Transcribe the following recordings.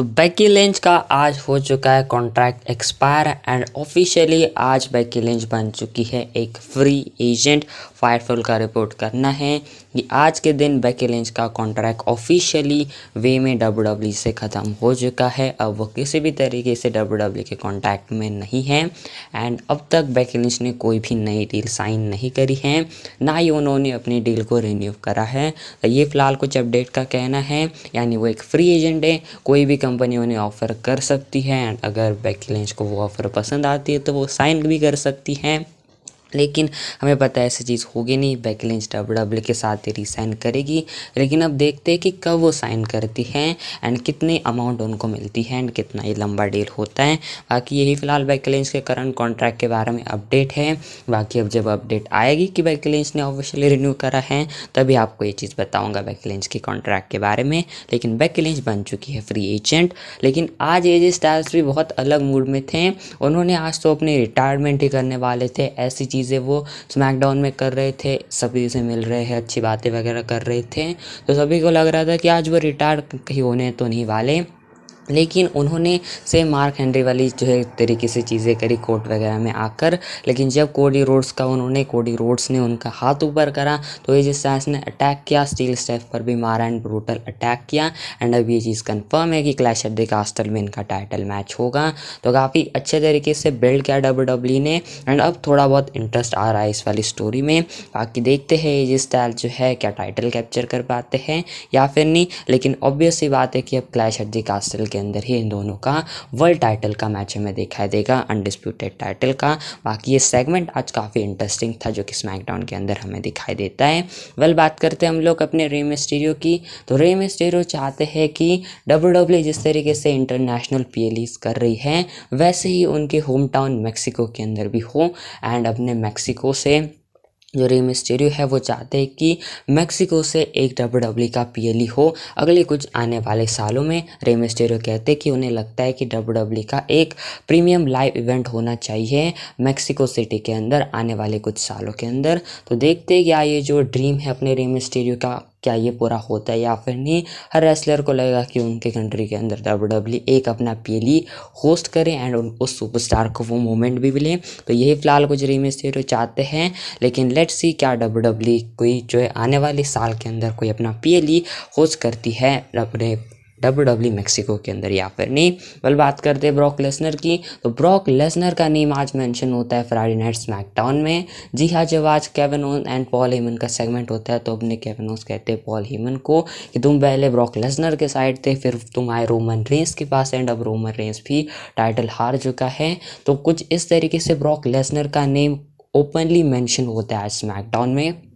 तो बैकी लेंच का आज हो चुका है कॉन्ट्रैक्ट एक्सपायर एंड ऑफिशियली आज बैकी लेंच बन चुकी है एक फ्री एजेंट फायरफुल का रिपोर्ट करना है कि आज के दिन बेकी लेंच का कॉन्ट्रैक्ट ऑफिशियली वे में डब्ल्यू e से ख़त्म हो चुका है अब वो किसी भी तरीके से डब्ल्यू e के कॉन्ट्रैक्ट में नहीं है एंड अब तक बेकी लेंच ने कोई भी नई डील साइन नहीं करी है ना ही उन्होंने अपनी डील को रिन्यू करा है तो ये फ़िलहाल कुछ अपडेट का कहना है यानी वो एक फ्री एजेंट है कोई भी कंपनी उन्हें ऑफ़र कर सकती है एंड अगर बैकलेंस को वो ऑफ़र पसंद आती है तो वो साइन भी कर सकती हैं लेकिन हमें पता है ऐसी चीज़ होगी नहीं बैकलिंच डबल डब्ल्यू के साथ ही रिसाइन करेगी लेकिन अब देखते हैं कि कब वो साइन करती हैं एंड कितने अमाउंट उनको मिलती है एंड कितना ही लंबा डील होता है बाकी यही फिलहाल बैकलिंच के करंट कॉन्ट्रैक्ट के बारे में अपडेट है बाकी अब जब अपडेट आएगी कि बैकलिंच ने ऑफिशियली रिन्यू करा है तभी आपको ये चीज़ बताऊँगा बैकलिंच के कॉन्ट्रैक्ट के बारे में लेकिन बैकलिंच बन चुकी है फ्री एजेंट लेकिन आज एजे स्टार्स भी बहुत अलग मूड में थे उन्होंने आज तो अपनी रिटायरमेंट ही करने वाले थे ऐसी चीज़ चीज़ें वो स्मैकडाउन में कर रहे थे सभी से मिल रहे हैं अच्छी बातें वगैरह कर रहे थे तो सभी को लग रहा था कि आज वो रिटायर कहीं होने तो नहीं वाले लेकिन उन्होंने से मार्क हेनरी वाली जो है तरीके से चीज़ें करी कोर्ट वगैरह में आकर लेकिन जब कोडी रोड्स का उन्होंने कोडी रोड्स ने उनका हाथ ऊपर करा तो ये जिस ने अटैक किया स्टील स्टेफ पर भी मारा एंड ब्रूटल अटैक किया एंड अब ये चीज़ कन्फर्म है कि क्लैश ऑफ द कास्टल में इनका टाइटल मैच होगा तो काफ़ी अच्छे तरीके से बिल्ड किया डब्ल्यू डब्ल्यू e ने एंड अब थोड़ा बहुत इंटरेस्ट आ रहा है इस वाली स्टोरी में बाकी देखते हैं एजे स्टाइल जो है क्या टाइटल कैप्चर कर पाते हैं या फिर नहीं लेकिन ऑब्वियसली बात है कि अब क्लैश ऑफ द कास्टल के अंदर ही इन दोनों का वर्ल्ड टाइटल का मैच हमें दिखाई देगा अनडिस्प्यूटेड टाइटल का बाकी ये सेगमेंट आज काफ़ी इंटरेस्टिंग था जो कि स्मैकडाउन के अंदर हमें दिखाई देता है वेल बात करते हैं हम लोग अपने रेम स्टेरियो की तो रेम स्टेरियो चाहते हैं कि डब्ल्यू डब्ल्यू e जिस तरीके से इंटरनेशनल पी कर रही है वैसे ही उनके होम टाउन मैक्सिको के अंदर भी हो एंड अपने मैक्सिको से जो रेम स्टेरियो है वो चाहते हैं कि मैक्सिको से एक डब्ल्यू डब्ल्यू e का ई e हो अगले कुछ आने वाले सालों में रेम स्टेरियो कहते हैं कि उन्हें लगता है कि डब्ल्यू डब्ल्यू e का एक प्रीमियम लाइव इवेंट होना चाहिए मैक्सिको सिटी के अंदर आने वाले कुछ सालों के अंदर तो देखते हैं क्या ये जो ड्रीम है अपने रेम स्टेरियो का क्या ये पूरा होता है या फिर नहीं हर रेसलर को लगेगा कि उनके कंट्री के अंदर डब्ल्यू डब्ल्यू e एक अपना पी होस्ट करें एंड उन उस सुपरस्टार को वो मोमेंट भी मिले तो यही फिलहाल कुछ रीमेज थे जो चाहते हैं लेकिन लेट्स सी क्या डब्ल्यू डब्ल्यू e कोई जो है आने वाले साल के अंदर कोई अपना पी होस्ट e करती है अपने डब्ल्यू डब्ल्यू मैक्सिको के अंदर या फिर नहीं बल बात करते हैं ब्रॉक लेसनर की तो ब्रॉक लेसनर का नेम आज मेंशन होता है फ्राइडे नाइट स्मैकडाउन में जी हाँ जब आज Kevin Owens and Paul Heyman का सेगमेंट होता है तो अपने केवन ओस कहते हैं पॉल हेमन को कि तुम पहले ब्रॉक लेसनर के साइड थे फिर तुम आए रोमन रेंस के पास एंड अब रोमन रेंस भी टाइटल हार चुका है तो कुछ इस तरीके से ब्रॉक लेसनर का नेम ओपनली मेंशन होता है आज स्मैकडाउन में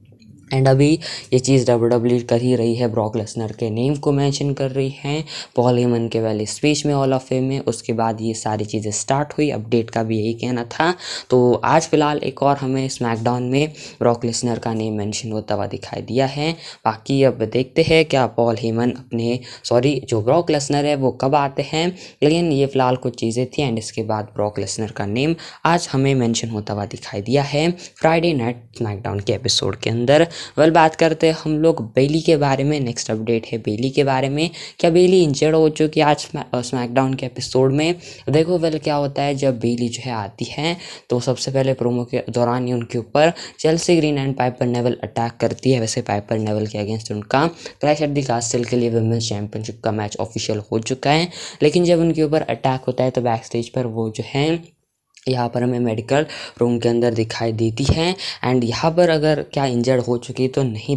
एंड अभी ये चीज़ डब्ल्यू डब्ल्यू e कर ही रही है ब्रॉक लेसनर के नेम को मेंशन कर रही है पॉल हेमन के पहले स्पीच में ऑल ऑफ फेम में उसके बाद ये सारी चीज़ें स्टार्ट हुई अपडेट का भी यही कहना था तो आज फिलहाल एक और हमें स्मैकडाउन में ब्रॉक लेसनर का नेम मैंशन होता हुआ दिखाई दिया है बाकी अब देखते हैं क्या पॉल हेमन अपने सॉरी जो ब्रॉक लेसनर है वो कब आते हैं लेकिन ये फ़िलहाल कुछ चीज़ें थी एंड इसके बाद ब्रॉक लेसनर का नेम आज हमें मैंशन होता हुआ दिखाई दिया है फ्राइडे नाइट स्मैकडाउन के एपिसोड के अंदर वेल बात करते हैं हम लोग बेली के बारे में नेक्स्ट अपडेट है बेली के बारे में क्या बेली इंजर्ड हो चुकी है आज स्मैकडाउन के एपिसोड में देखो वेल क्या होता है जब बेली जो है आती है तो सबसे पहले प्रोमो के दौरान ही उनके ऊपर Chelsea Green and Piper Niven attack करती है वैसे पाइपर नेवल के अगेंस्ट उनका क्रैश एट दी कास्टल के लिए वुमेंस चैंपियनशिप का मैच ऑफिशियल हो चुका है लेकिन जब उनके ऊपर अटैक होता है तो बैक स्टेज पर वो जो है यहाँ पर हमें मेडिकल रूम के अंदर दिखाई देती है एंड यहाँ पर अगर क्या इंजर्ड हो चुकी तो नहीं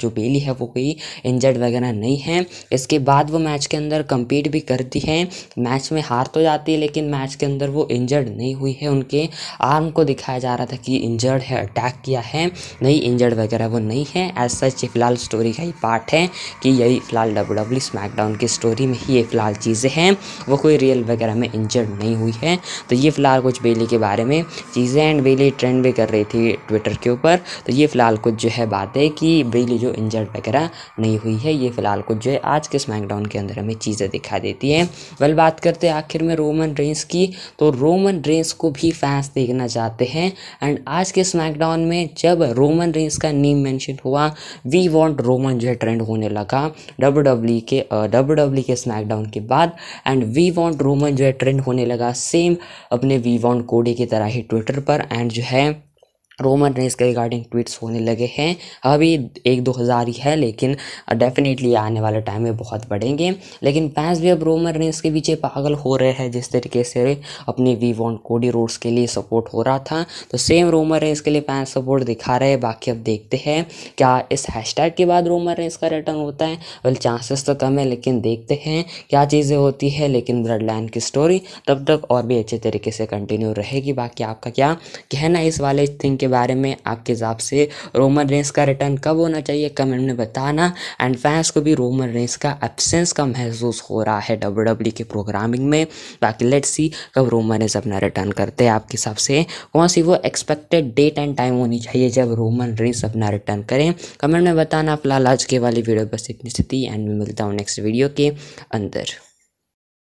जो बेली है वो कोई इंजर्ड वगैरह नहीं है इसके बाद वो मैच के अंदर कम्पीट भी करती है मैच में हार तो जाती है लेकिन मैच के अंदर वो इंजर्ड नहीं हुई है उनके आर्म को दिखाया जा रहा था कि इंजर्ड है अटैक किया है नहीं इंजर्ड वगैरह वो नहीं है एज सच ये फिलहाल स्टोरी का ही पार्ट है कि यही फिलहाल डब्ल्यू डब्ल्यू स्मैकडाउन की स्टोरी में ही ये फिलहाल चीज़ें हैं वो कोई रियल वगैरह में इंजर्ड नहीं हुई है तो ये फिलहाल कुछ बेली के बारे में चीज़ें एंड बेली ट्रेंड भी कर रही थी ट्विटर के ऊपर तो ये फ़िलहाल कुछ जो है बात है कि बेली जो इंजर्ड वगैरह नहीं हुई है ये फ़िलहाल कुछ जो है आज के स्मैकडाउन के अंदर हमें चीज़ें दिखा देती हैं वेल बात करते हैं आखिर में रोमन रेंस की तो रोमन रेंस को भी फैंस देखना चाहते हैं एंड आज के स्मैकडाउन में जब रोमन रेंस का नेम मैंशन हुआ वी वॉन्ट रोमन जो है ट्रेंड होने लगा डब्ल्यू डब्ल्यू e के डब्ल्यू डब्ल्यू e के स्मैकडाउन के बाद एंड वी वॉन्ट रोमन जो है ट्रेंड होने लगा सेम अपने वी वॉन्ट कोडे की तरह ही ट्विटर पर एंड जो है रोमन रेस के रिगार्डिंग ट्वीट्स होने लगे हैं अभी एक दो हज़ार ही है लेकिन डेफिनेटली आने वाले टाइम में बहुत बढ़ेंगे लेकिन फैंस भी अब रोमन रेस के पीछे पागल हो रहे हैं जिस तरीके से अपने वी वॉन कोडी रोड्स के लिए सपोर्ट हो रहा था तो सेम रोमन रेस के लिए फैंस सपोर्ट दिखा रहे हैं बाकी अब देखते हैं क्या इस हैशटैग के बाद रोमन रेस का रिटर्न होता है वेल चांसेस तो कम है लेकिन देखते हैं क्या चीज़ें होती है लेकिन ब्लड लाइन की स्टोरी तब तक और भी अच्छे तरीके से कंटिन्यू रहेगी बाकी आपका क्या कहना है इस वाले थिंग के बारे में आपके हिसाब से रोमन रेंस का रिटर्न कब होना चाहिए कमेंट में बताना एंड फैंस को भी रोमन रेंस का एबसेंस का महसूस हो रहा है डब्ल्यू डब्ल्यू e के प्रोग्रामिंग में बाकी लेट्स सी कब रोमन रेंस अपना रिटर्न करते हैं आपके हिसाब से कौन सी वो एक्सपेक्टेड डेट एंड टाइम होनी चाहिए जब रोमन रेंस अपना रिटर्न करें कमेंट में बताना फिलहाल आज के वाली वीडियो बस इतनी स्थिति एंड मैं मिलता हूँ नेक्स्ट वीडियो के अंदर